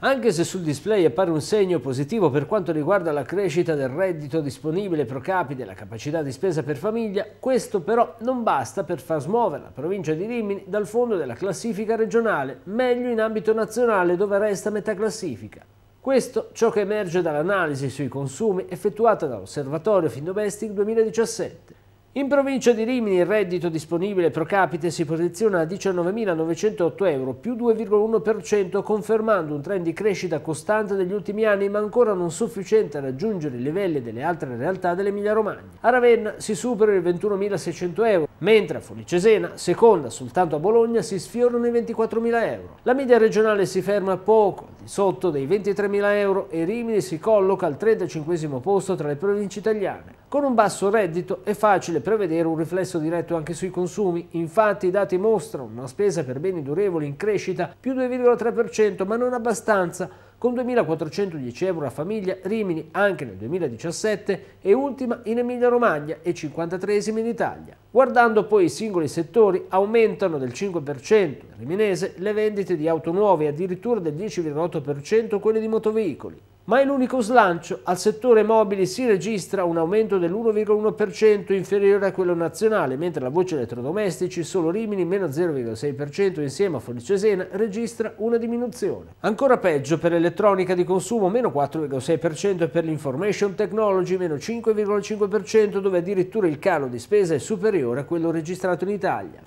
Anche se sul display appare un segno positivo per quanto riguarda la crescita del reddito disponibile pro capite e la capacità di spesa per famiglia, questo però non basta per far smuovere la provincia di Rimini dal fondo della classifica regionale, meglio in ambito nazionale dove resta metà classifica. Questo ciò che emerge dall'analisi sui consumi effettuata dall'Osservatorio Findomestic 2017. In provincia di Rimini il reddito disponibile pro capite si posiziona a 19.908 euro, più 2,1%, confermando un trend di crescita costante degli ultimi anni, ma ancora non sufficiente a raggiungere i livelli delle altre realtà dell'Emilia Romagna. A Ravenna si supera i 21.600 euro, mentre a Fonicesena, seconda soltanto a Bologna, si sfiorano i 24.000 euro. La media regionale si ferma a poco, sotto dei 23.000 euro e Rimini si colloca al 35 posto tra le province italiane. Con un basso reddito è facile prevedere un riflesso diretto anche sui consumi, infatti i dati mostrano una spesa per beni durevoli in crescita più 2,3% ma non abbastanza con 2.410 euro a famiglia, Rimini anche nel 2017 e ultima in Emilia Romagna e 53esima in Italia. Guardando poi i singoli settori, aumentano del 5% riminese le vendite di auto nuove e addirittura del 10,8% quelle di motoveicoli ma in unico slancio al settore mobili si registra un aumento dell'1,1% inferiore a quello nazionale, mentre la voce elettrodomestici solo Rimini meno 0,6% insieme a Forlicesena registra una diminuzione. Ancora peggio per l'elettronica di consumo meno 4,6% e per l'information technology meno 5,5% dove addirittura il calo di spesa è superiore a quello registrato in Italia.